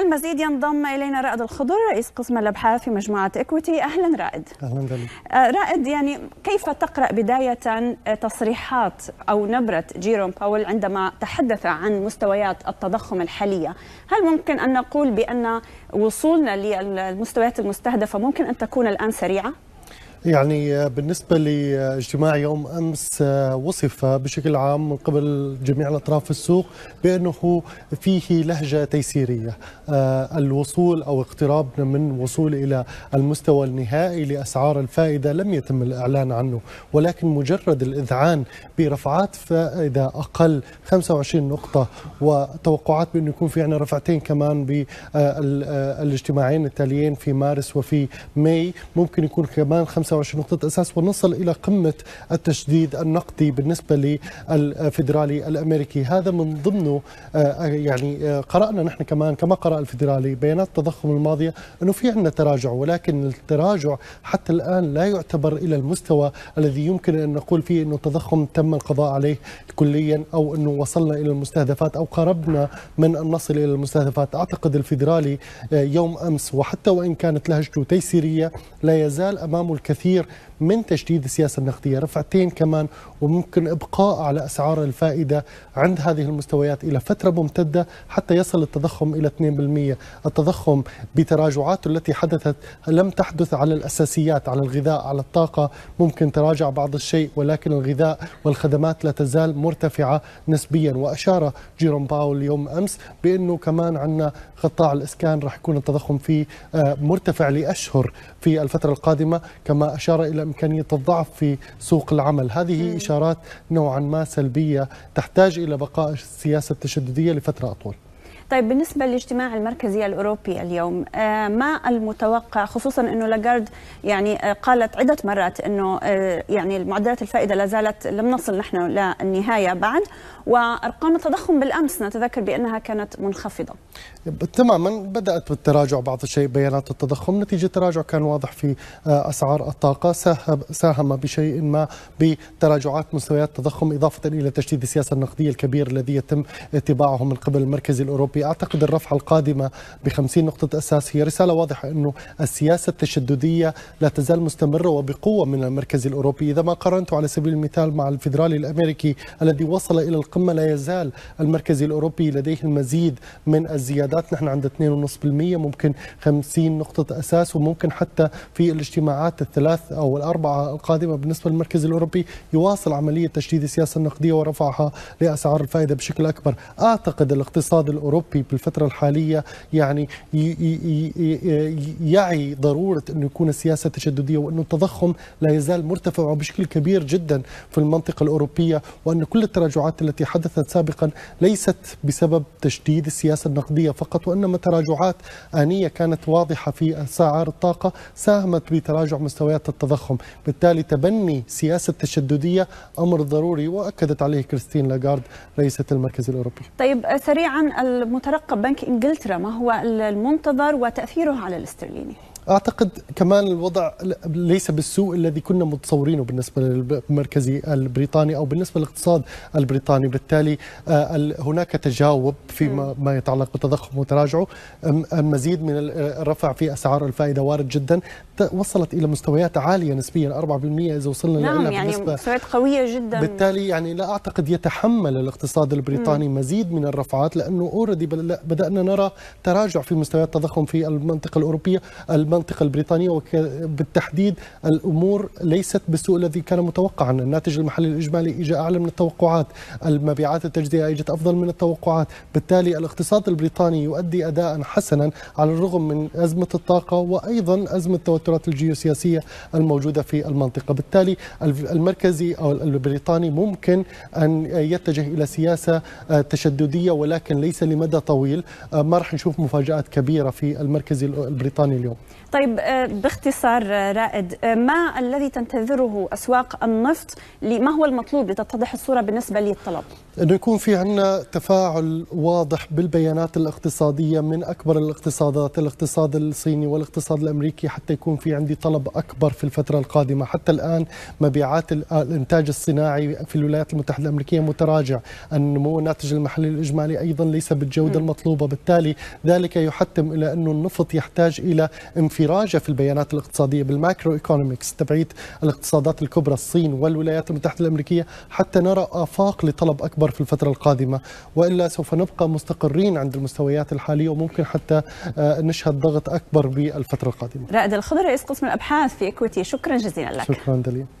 المزيد ينضم الينا رائد الخضر رئيس قسم الابحاث في مجموعه اكويتي اهلا رائد اهلا بك آه، رائد يعني كيف تقرا بدايه تصريحات او نبره جيروم باول عندما تحدث عن مستويات التضخم الحاليه هل ممكن ان نقول بان وصولنا للمستويات المستهدفه ممكن ان تكون الان سريعه يعني آه, بالنسبة لاجتماع يوم أمس آه, وصف بشكل عام من قبل جميع الأطراف في السوق بأنه فيه لهجة تيسيرية آه, الوصول أو اقتراب من وصول إلى المستوى النهائي لأسعار الفائدة لم يتم الإعلان عنه ولكن مجرد الإذعان برفعات فائدة أقل 25 نقطة وتوقعات بأنه يكون في عنا يعني رفعتين كمان بالاجتماعين التاليين في مارس وفي ماي ممكن يكون كمان 25 25 نقطة أساس ونصل إلى قمة التشديد النقدي بالنسبة للفيدرالي الأمريكي هذا من ضمنه آه، آه، يعني آه، قرأنا نحن كمان كما قرأ الفيدرالي بيانات التضخم الماضية أنه في عندنا تراجع ولكن التراجع حتى الآن لا يعتبر إلى المستوى الذي يمكن أن نقول فيه أنه التضخم تم القضاء عليه كليا أو أنه وصلنا إلى المستهدفات أو قربنا من أن نصل إلى المستهدفات أعتقد الفيدرالي يوم أمس وحتى وإن كانت لهجته تيسيرية لا يزال أمامه الكثير كثير من تجديد السياسة النقدية رفعتين كمان وممكن إبقاء على أسعار الفائدة عند هذه المستويات إلى فترة ممتدة حتى يصل التضخم إلى 2% التضخم بتراجعاته التي حدثت لم تحدث على الأساسيات على الغذاء على الطاقة ممكن تراجع بعض الشيء ولكن الغذاء والخدمات لا تزال مرتفعة نسبيا وأشار جيروم باول اليوم أمس بأنه كمان عندنا قطاع الإسكان راح يكون التضخم فيه آه، مرتفع لأشهر في الفترة القادمة كما أشار إلى إمكانية الضعف في سوق العمل هذه إشارات نوعا ما سلبية تحتاج إلى بقاء السياسة التشددية لفترة أطول طيب بالنسبه للاجتماع المركزي الاوروبي اليوم آه، ما المتوقع خصوصا انه لاغارد يعني آه، قالت عده مرات انه آه، يعني معدلات الفائده لا زالت لم نصل نحن للنهايه بعد وارقام التضخم بالامس نتذكر بانها كانت منخفضه تماما بدات بالتراجع بعض الشيء بيانات التضخم نتيجه تراجع كان واضح في اسعار الطاقه ساهم بشيء ما بتراجعات مستويات التضخم اضافه الى تشديد السياسه النقديه الكبير الذي يتم اتباعه من قبل المركز الاوروبي الأوروبي أعتقد الرفعة القادمة ب 50 نقطة أساس هي رسالة واضحة أنه السياسة التشددية لا تزال مستمرة وبقوة من المركز الأوروبي إذا ما قارنته على سبيل المثال مع الفيدرالي الأمريكي الذي وصل إلى القمة لا يزال المركز الأوروبي لديه المزيد من الزيادات نحن عند 2.5% ممكن 50 نقطة أساس وممكن حتى في الاجتماعات الثلاث أو الأربعة القادمة بالنسبة للمركز الأوروبي يواصل عملية تشديد السياسة النقدية ورفعها لأسعار الفائدة بشكل أكبر أعتقد الاقتصاد الأوروبي الاوروبي بالفتره الحاليه يعني يعي ضروره انه يكون السياسه تشدديه وانه التضخم لا يزال مرتفع وبشكل كبير جدا في المنطقه الاوروبيه وان كل التراجعات التي حدثت سابقا ليست بسبب تشديد السياسه النقديه فقط وانما تراجعات انيه كانت واضحه في اسعار الطاقه ساهمت بتراجع مستويات التضخم، بالتالي تبني سياسه تشدديه امر ضروري واكدت عليه كريستين لاغارد رئيسه المركز الاوروبي. طيب سريعا المت... مترقب بنك انجلترا ما هو المنتظر وتاثيره على الاسترليني؟ اعتقد كمان الوضع ليس بالسوء الذي كنا متصورينه بالنسبه للمركزي البريطاني او بالنسبه للاقتصاد البريطاني بالتالي آه، هناك تجاوب فيما ما يتعلق بالتضخم وتراجعه المزيد من الرفع في اسعار الفائده وارد جدا وصلت الى مستويات عاليه نسبيا 4% اذا وصلنا نعم يعني مستويات قويه جدا بالتالي يعني لا اعتقد يتحمل الاقتصاد البريطاني مم. مزيد من الرفعات لانه اوريدي بدانا نرى تراجع في مستويات التضخم في المنطقه الاوروبيه المنطقة البريطانية وبالتحديد الأمور ليست بالسوء الذي كان متوقعا الناتج المحلي الإجمالي اجى أعلى من التوقعات المبيعات التجزئة إجت أفضل من التوقعات بالتالي الاقتصاد البريطاني يؤدي أداء حسنا على الرغم من أزمة الطاقة وأيضا أزمة التوترات الجيوسياسية الموجودة في المنطقة بالتالي المركزي أو البريطاني ممكن أن يتجه إلى سياسة آه، تشددية ولكن ليس لمدى طويل آه، ما راح نشوف مفاجآت كبيرة في المركزي البريطاني اليوم طيب آه، باختصار آه، رائد آه، ما الذي تنتظره أسواق النفط ما هو المطلوب لتتضح الصورة بالنسبة للطلب؟ أنه يكون في عندنا تفاعل واضح بالبيانات الاقتصادية من أكبر الاقتصادات الاقتصاد الصيني والاقتصاد الأمريكي حتى يكون في عندي طلب أكبر في الفترة القادمة حتى الآن مبيعات الإنتاج الصناعي في الولايات المتحدة الأمريكية متراجع النمو الناتج المحلي الإجمالي أيضا ليس بالجودة المطلوبة بالتالي ذلك يحتم إلى انه النفط يحتاج إلى انفعال راجع في البيانات الاقتصاديه بالماكرو ايكونومكس تبعيت الاقتصادات الكبرى الصين والولايات المتحده الامريكيه حتى نرى افاق لطلب اكبر في الفتره القادمه والا سوف نبقى مستقرين عند المستويات الحاليه وممكن حتى آه، نشهد ضغط اكبر بالفتره القادمه. رائد الخضر رئيس قسم الابحاث في اكويتي شكرا جزيلا لك. شكرا دليل.